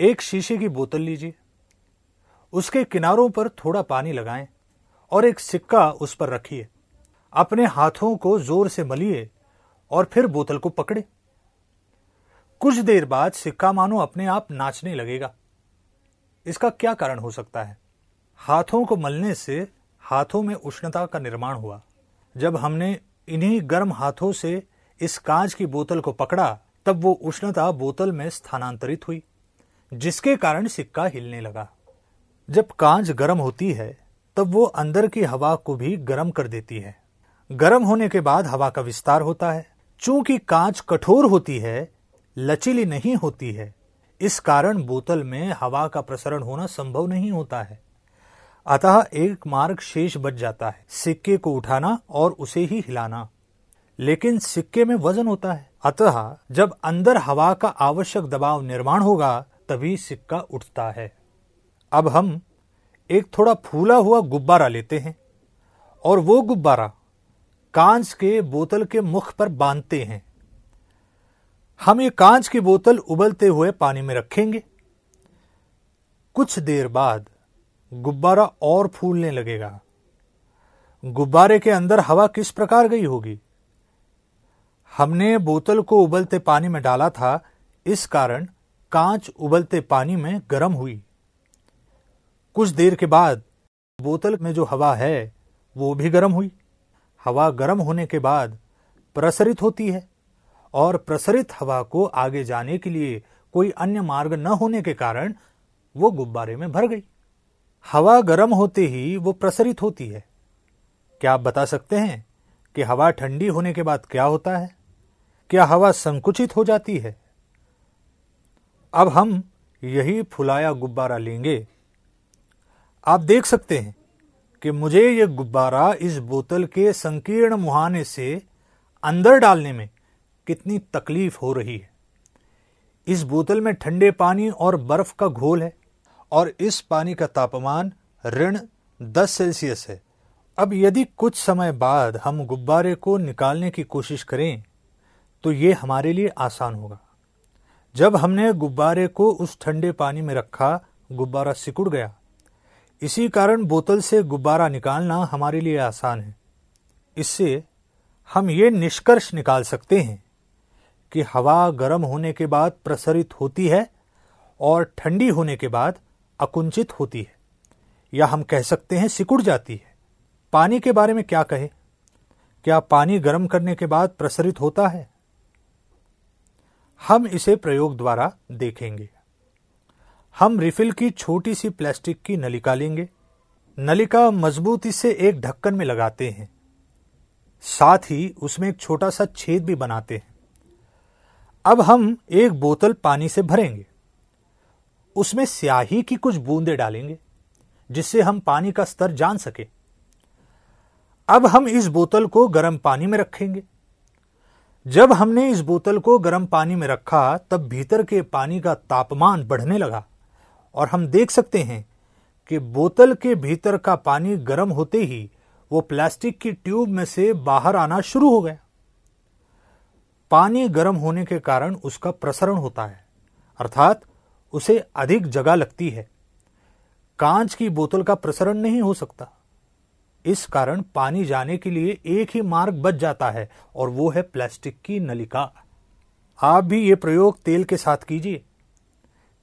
एक शीशे की बोतल लीजिए उसके किनारों पर थोड़ा पानी लगाएं और एक सिक्का उस पर रखिए अपने हाथों को जोर से मलिए और फिर बोतल को पकड़े कुछ देर बाद सिक्का मानो अपने आप नाचने लगेगा इसका क्या कारण हो सकता है हाथों को मलने से हाथों में उष्णता का निर्माण हुआ जब हमने इन्हीं गर्म हाथों से इस कांच की बोतल को पकड़ा तब वो उष्णता बोतल में स्थानांतरित हुई जिसके कारण सिक्का हिलने लगा जब कांच गर्म होती है तब वो अंदर की हवा को भी गर्म कर देती है गर्म होने के बाद हवा का विस्तार होता है चूंकि कांच कठोर होती है लचीली नहीं होती है इस कारण बोतल में हवा का प्रसरण होना संभव नहीं होता है अतः एक मार्ग शेष बच जाता है सिक्के को उठाना और उसे ही हिलाना लेकिन सिक्के में वजन होता है अतः जब अंदर हवा का आवश्यक दबाव निर्माण होगा तभी सिक्का उठता है अब हम एक थोड़ा फूला हुआ गुब्बारा लेते हैं और वो गुब्बारा कांच के बोतल के मुख पर बांधते हैं हम ये कांच की बोतल उबलते हुए पानी में रखेंगे कुछ देर बाद गुब्बारा और फूलने लगेगा गुब्बारे के अंदर हवा किस प्रकार गई होगी हमने बोतल को उबलते पानी में डाला था इस कारण कांच उबलते पानी में गर्म हुई कुछ देर के बाद बोतल में जो हवा है वो भी गर्म हुई हवा गर्म होने के बाद प्रसरित होती है और प्रसरित हवा को आगे जाने के लिए कोई अन्य मार्ग न होने के कारण वो गुब्बारे में भर गई हवा गर्म होते ही वो प्रसरित होती है क्या आप बता सकते हैं कि हवा ठंडी होने के बाद क्या होता है क्या हवा संकुचित हो जाती है अब हम यही फुलाया गुब्बारा लेंगे आप देख सकते हैं कि मुझे यह गुब्बारा इस बोतल के संकीर्ण मुहाने से अंदर डालने में कितनी तकलीफ हो रही है इस बोतल में ठंडे पानी और बर्फ का घोल है और इस पानी का तापमान ऋण 10 सेल्सियस है अब यदि कुछ समय बाद हम गुब्बारे को निकालने की कोशिश करें तो ये हमारे लिए आसान होगा जब हमने गुब्बारे को उस ठंडे पानी में रखा गुब्बारा सिकुड़ गया इसी कारण बोतल से गुब्बारा निकालना हमारे लिए आसान है इससे हम ये निष्कर्ष निकाल सकते हैं कि हवा गर्म होने के बाद प्रसरित होती है और ठंडी होने के बाद अकुंचित होती है या हम कह सकते हैं सिकुड़ जाती है पानी के बारे में क्या कहें क्या पानी गर्म करने के बाद प्रसरित होता है हम इसे प्रयोग द्वारा देखेंगे हम रिफिल की छोटी सी प्लास्टिक की नलिका लेंगे नलिका मजबूती से एक ढक्कन में लगाते हैं साथ ही उसमें एक छोटा सा छेद भी बनाते हैं अब हम एक बोतल पानी से भरेंगे उसमें स्याही की कुछ बूंदे डालेंगे जिससे हम पानी का स्तर जान सके अब हम इस बोतल को गर्म पानी में रखेंगे जब हमने इस बोतल को गर्म पानी में रखा तब भीतर के पानी का तापमान बढ़ने लगा और हम देख सकते हैं कि बोतल के भीतर का पानी गर्म होते ही वो प्लास्टिक की ट्यूब में से बाहर आना शुरू हो गया पानी गर्म होने के कारण उसका प्रसरण होता है अर्थात उसे अधिक जगह लगती है कांच की बोतल का प्रसरण नहीं हो सकता इस कारण पानी जाने के लिए एक ही मार्ग बच जाता है और वो है प्लास्टिक की नलिका आप भी ये प्रयोग तेल के साथ कीजिए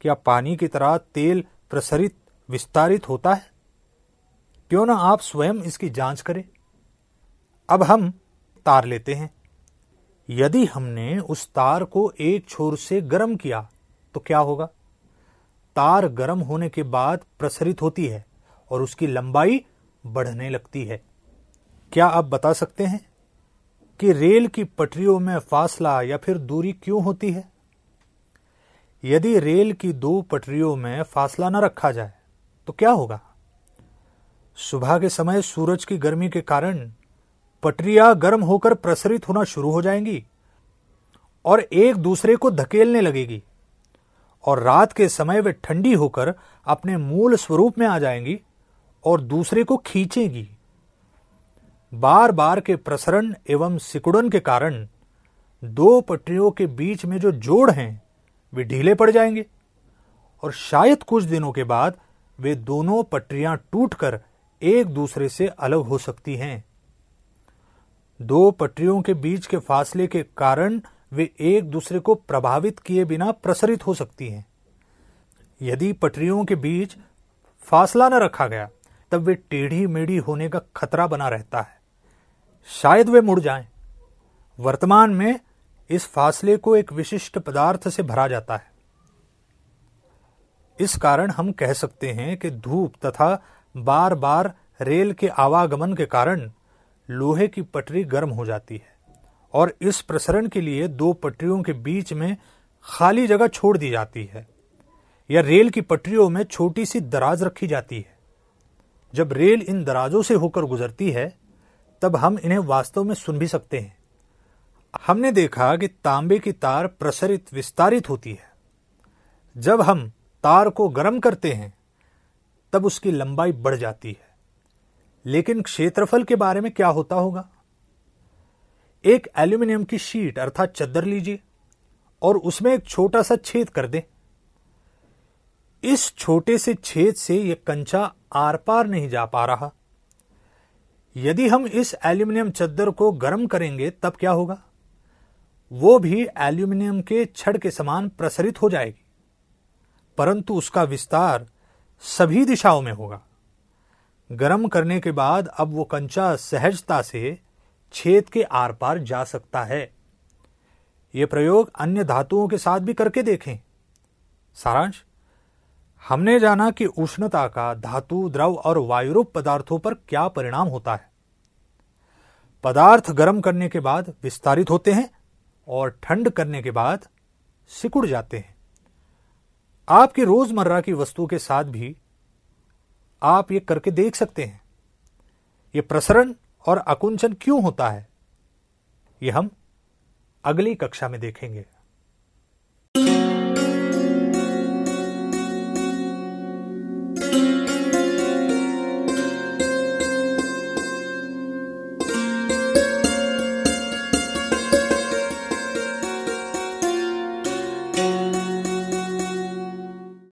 क्या पानी की तरह तेल प्रसरित विस्तारित होता है क्यों ना आप स्वयं इसकी जांच करें अब हम तार लेते हैं यदि हमने उस तार को एक छोर से गर्म किया तो क्या होगा तार गर्म होने के बाद प्रसरित होती है और उसकी लंबाई बढ़ने लगती है क्या आप बता सकते हैं कि रेल की पटरियों में फासला या फिर दूरी क्यों होती है यदि रेल की दो पटरियों में फासला न रखा जाए तो क्या होगा सुबह के समय सूरज की गर्मी के कारण पटरियां गर्म होकर प्रसरित होना शुरू हो जाएंगी और एक दूसरे को धकेलने लगेगी और रात के समय वे ठंडी होकर अपने मूल स्वरूप में आ जाएंगी और दूसरे को खींचेगी बार बार के प्रसरण एवं सिकुड़न के कारण दो पटरियों के बीच में जो जोड़ हैं वे ढीले पड़ जाएंगे और शायद कुछ दिनों के बाद वे दोनों पटरियां टूटकर एक दूसरे से अलग हो सकती हैं दो पटरियों के बीच के फासले के कारण वे एक दूसरे को प्रभावित किए बिना प्रसरित हो सकती हैं यदि पटरियों के बीच फासला न रखा गया तब वे टेढ़ी मेढ़ी होने का खतरा बना रहता है शायद वे मुड़ जाएं। वर्तमान में इस फासले को एक विशिष्ट पदार्थ से भरा जाता है इस कारण हम कह सकते हैं कि धूप तथा बार बार रेल के आवागमन के कारण लोहे की पटरी गर्म हो जाती है और इस प्रसरण के लिए दो पटरियों के बीच में खाली जगह छोड़ दी जाती है या रेल की पटरियों में छोटी सी दराज रखी जाती है जब रेल इन दराजों से होकर गुजरती है तब हम इन्हें वास्तव में सुन भी सकते हैं हमने देखा कि तांबे की तार प्रसरित विस्तारित होती है जब हम तार को गर्म करते हैं तब उसकी लंबाई बढ़ जाती है लेकिन क्षेत्रफल के बारे में क्या होता होगा एक एल्यूमिनियम की शीट अर्थात चद्दर लीजिए और उसमें एक छोटा सा छेद कर दें इस छोटे से छेद से यह कंचा आर पार नहीं जा पा रहा यदि हम इस एल्यूमिनियम चद्दर को गर्म करेंगे तब क्या होगा वो भी एल्यूमिनियम के छड़ के समान प्रसरित हो जाएगी परंतु उसका विस्तार सभी दिशाओं में होगा गर्म करने के बाद अब वो कंचा सहजता से छेद के आर पार जा सकता है यह प्रयोग अन्य धातुओं के साथ भी करके देखें सारांश हमने जाना कि उष्णता का धातु द्रव और वायुरूप पदार्थों पर क्या परिणाम होता है पदार्थ गर्म करने के बाद विस्तारित होते हैं और ठंड करने के बाद सिकुड़ जाते हैं आपकी रोजमर्रा की वस्तु के साथ भी आप ये करके देख सकते हैं ये प्रसरण और अकुंचन क्यों होता है ये हम अगली कक्षा में देखेंगे